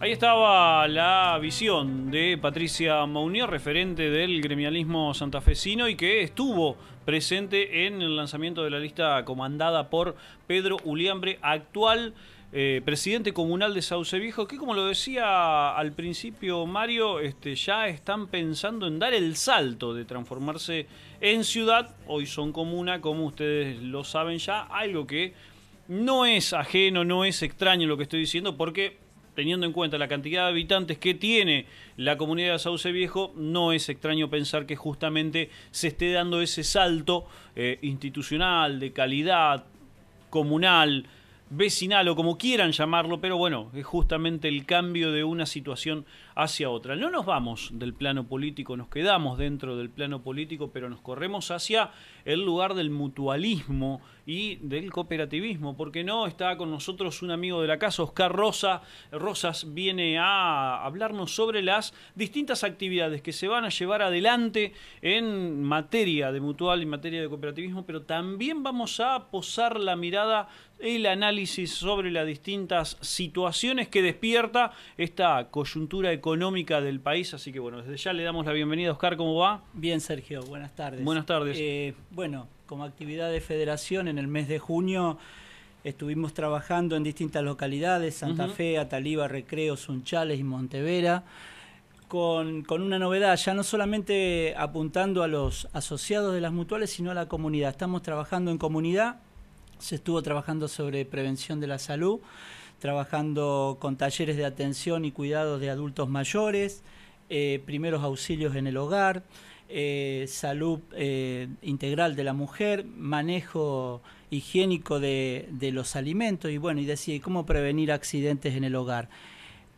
Ahí estaba la visión de Patricia Maunier, referente del gremialismo santafesino y que estuvo presente en el lanzamiento de la lista comandada por Pedro Uliambre, actual eh, presidente comunal de Sauce Viejo, que como lo decía al principio Mario, este, ya están pensando en dar el salto de transformarse en ciudad, hoy son comuna, como ustedes lo saben ya, algo que no es ajeno, no es extraño lo que estoy diciendo, porque teniendo en cuenta la cantidad de habitantes que tiene la comunidad de Sauce Viejo, no es extraño pensar que justamente se esté dando ese salto eh, institucional, de calidad, comunal, vecinal o como quieran llamarlo, pero bueno, es justamente el cambio de una situación hacia otra. No nos vamos del plano político, nos quedamos dentro del plano político, pero nos corremos hacia el lugar del mutualismo y del cooperativismo, porque no está con nosotros un amigo de la casa, Oscar Rosa. Rosas viene a hablarnos sobre las distintas actividades que se van a llevar adelante en materia de mutual y materia de cooperativismo, pero también vamos a posar la mirada el análisis sobre las distintas situaciones que despierta esta coyuntura económica económica del país. Así que bueno, desde ya le damos la bienvenida. Oscar, ¿cómo va? Bien, Sergio, buenas tardes. Buenas tardes. Eh, bueno, como actividad de federación en el mes de junio estuvimos trabajando en distintas localidades, Santa Fe, Ataliba, Recreo, Sunchales y Montevera. Con, con, una novedad, ya no solamente apuntando a los asociados de las mutuales, sino a la comunidad. Estamos trabajando en comunidad, se estuvo trabajando sobre prevención de la salud, trabajando con talleres de atención y cuidados de adultos mayores, eh, primeros auxilios en el hogar, eh, salud eh, integral de la mujer, manejo higiénico de, los alimentos y bueno, y decir ¿cómo prevenir accidentes en el hogar?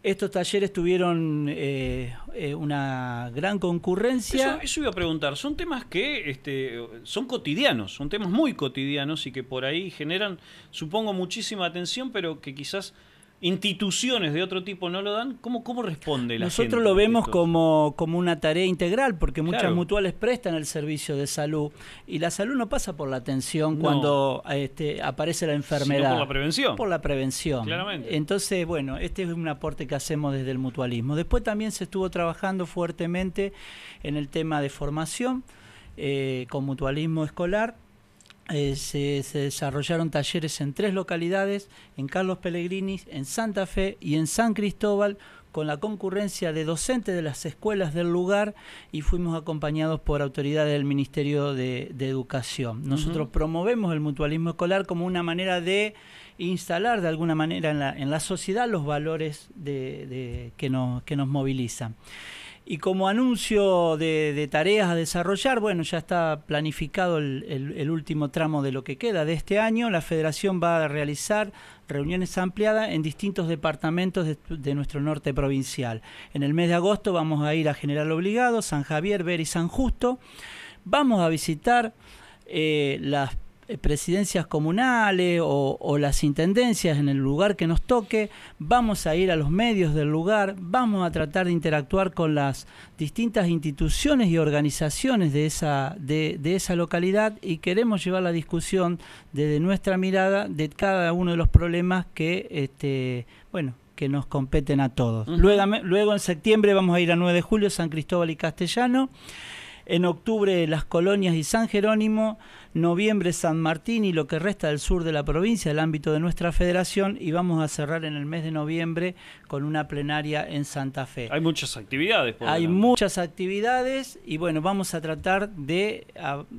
Estos talleres tuvieron eh, eh, una gran concurrencia. Eso, eso, iba a preguntar. Son temas que este, son cotidianos, son temas muy cotidianos y que por ahí generan, supongo, muchísima atención, pero que quizás instituciones de otro tipo no lo dan, ¿cómo, cómo responde la Nosotros lo vemos como, como una tarea integral, porque muchas mutuales prestan el servicio de salud y la salud no pasa por la atención cuando este, aparece la enfermedad. por la prevención. Por la prevención. Claramente. Entonces, bueno, este es un aporte que hacemos desde el mutualismo. Después también se estuvo trabajando fuertemente en el tema de formación eh, con mutualismo escolar eh, se, desarrollaron talleres en tres localidades, en Carlos Pellegrini, en Santa Fe y en San Cristóbal, con la concurrencia de docentes de las escuelas del lugar y fuimos acompañados por autoridades del Ministerio de, Educación. Nosotros promovemos el mutualismo escolar como una manera de instalar de alguna manera en la, sociedad los valores que, que nos movilizan. Y como anuncio de, tareas a desarrollar, bueno, ya está planificado el, último tramo de lo que queda de este año. La federación va a realizar reuniones ampliadas en distintos departamentos de, nuestro norte provincial. En el mes de agosto vamos a ir a General Obligado, San Javier, Ver y San Justo. Vamos a visitar eh, las eh, presidencias comunales o, las intendencias en el lugar que nos toque, vamos a ir a los medios del lugar, vamos a tratar de interactuar con las distintas instituciones y organizaciones de esa, de, esa localidad y queremos llevar la discusión desde nuestra mirada de cada uno de los problemas que, este, bueno, que nos competen a todos. luego, luego en septiembre vamos a ir a 9 de julio, San Cristóbal y Castellano en octubre las colonias y San Jerónimo, noviembre San Martín y lo que resta del sur de la provincia, el ámbito de nuestra federación, y vamos a cerrar en el mes de noviembre con una plenaria en Santa Fe. Hay muchas actividades. Hay muchas actividades y bueno, vamos a tratar de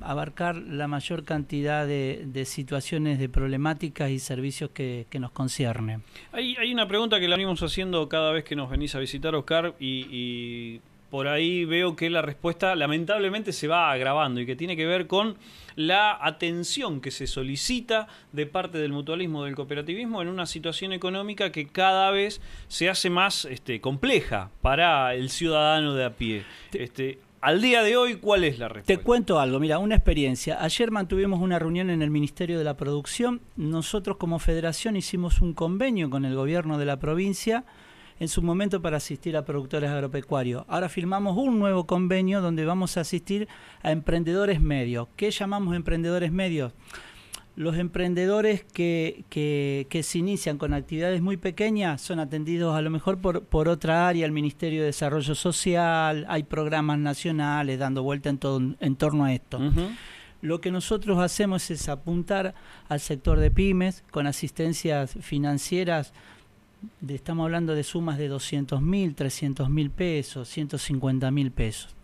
abarcar la mayor cantidad de, situaciones, de problemáticas y servicios que, nos concierne. Hay, una pregunta que la venimos haciendo cada vez que nos venís a visitar, Oscar, y por ahí veo que la respuesta lamentablemente se va agravando y que tiene que ver con la atención que se solicita de parte del mutualismo, del cooperativismo en una situación económica que cada vez se hace más este, compleja para el ciudadano de a pie. Este, al día de hoy, ¿cuál es la respuesta? Te cuento algo, mira, una experiencia. Ayer mantuvimos una reunión en el Ministerio de la Producción. Nosotros como federación hicimos un convenio con el gobierno de la provincia en su momento para asistir a productores agropecuarios. Ahora firmamos un nuevo convenio donde vamos a asistir a emprendedores medios. ¿Qué llamamos emprendedores medios? Los emprendedores que, se inician con actividades muy pequeñas son atendidos a lo mejor por, otra área, el Ministerio de Desarrollo Social, hay programas nacionales dando vuelta en, torno a esto. Lo que nosotros hacemos es apuntar al sector de pymes con asistencias financieras estamos hablando de sumas de 200 mil, 300 mil pesos, 150 mil pesos.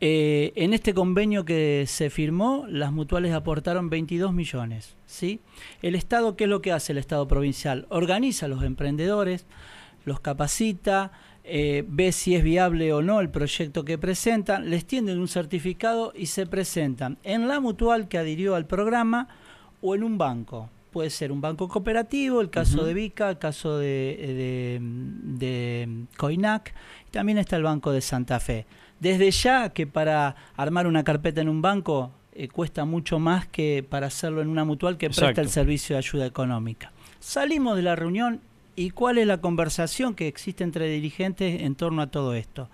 Eh, en este convenio que se firmó, las mutuales aportaron 22 millones. ¿sí? El Estado, ¿qué es lo que hace el Estado provincial? Organiza a los emprendedores, los capacita, eh, ve si es viable o no el proyecto que presentan, les tienden un certificado y se presentan en la mutual que adhirió al programa o en un banco puede ser un banco cooperativo, el caso de Vica, el caso de, eh, Coinac, también está el Banco de Santa Fe. Desde ya que para armar una carpeta en un banco eh, cuesta mucho más que para hacerlo en una mutual que presta el servicio de ayuda económica. Salimos de la reunión y cuál es la conversación que existe entre dirigentes en torno a todo esto.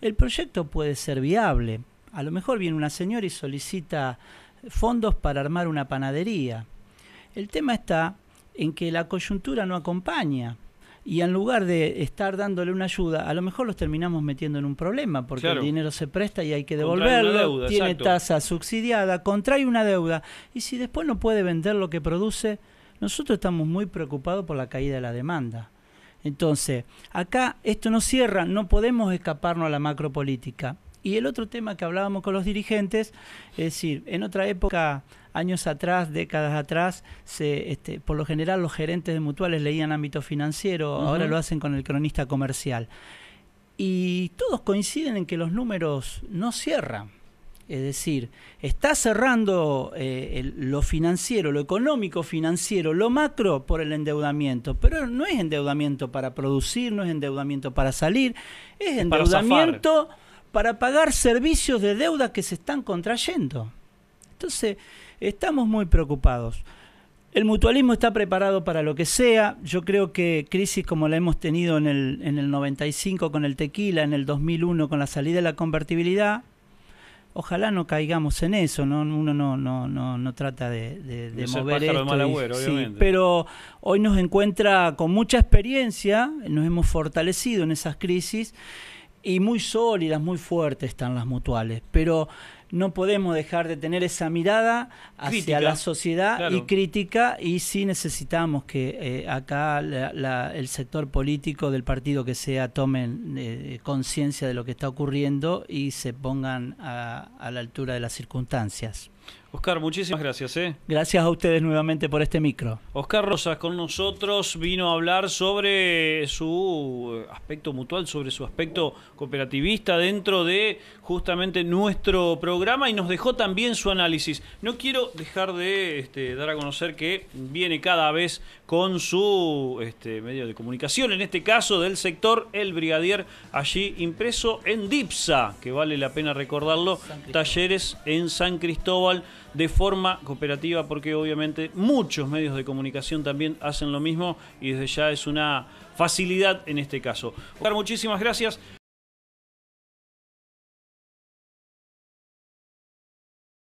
El proyecto puede ser viable. A lo mejor viene una señora y solicita fondos para armar una panadería. El tema está en que la coyuntura no acompaña. Y en lugar de estar dándole una ayuda, a lo mejor los terminamos metiendo en un problema, porque el dinero se presta y hay que devolverlo, tiene tasa subsidiada, contrae una deuda, y si después no puede vender lo que produce, nosotros estamos muy preocupados por la caída de la demanda. Entonces, acá esto no cierra, no podemos escaparnos a la macro política. Y el otro tema que hablábamos con los dirigentes, es decir, en otra época, años atrás, décadas atrás, se, este, por lo general los gerentes de mutuales leían ámbito financiero, ahora lo hacen con el cronista comercial. Y todos coinciden en que los números no cierran. Es decir, está cerrando eh, lo financiero, lo económico financiero, lo macro por el endeudamiento, pero no es endeudamiento para producir, no es endeudamiento para salir, es endeudamiento para pagar servicios de deuda que se están contrayendo. Entonces, estamos muy preocupados. El mutualismo está preparado para lo que sea. Yo creo que crisis como la hemos tenido en el, en el 95 con el tequila, en el 2001 con la salida de la convertibilidad, ojalá no caigamos en eso, ¿no? Uno no, no, no, no trata de, mover esto. pero hoy nos encuentra con mucha experiencia, nos hemos fortalecido en esas crisis y muy sólidas, muy fuertes están las mutuales, pero no podemos dejar de tener esa mirada hacia la sociedad y crítica y sí necesitamos que eh, acá el sector político del partido que sea tomen eh, conciencia de lo que está ocurriendo y se pongan a la altura de las circunstancias. Oscar, muchísimas gracias. ¿eh? Gracias a ustedes nuevamente por este micro. Oscar Rosas con nosotros vino a hablar sobre su aspecto mutual, sobre su aspecto cooperativista dentro de justamente nuestro programa y nos dejó también su análisis. No quiero dejar de este, dar a conocer que viene cada vez con su este, medio de comunicación, en este caso del sector El Brigadier, allí impreso en DIPSA, que vale la pena recordarlo, talleres en San Cristóbal de forma cooperativa, porque obviamente muchos medios de comunicación también hacen lo mismo y desde ya es una facilidad en este caso. muchísimas gracias.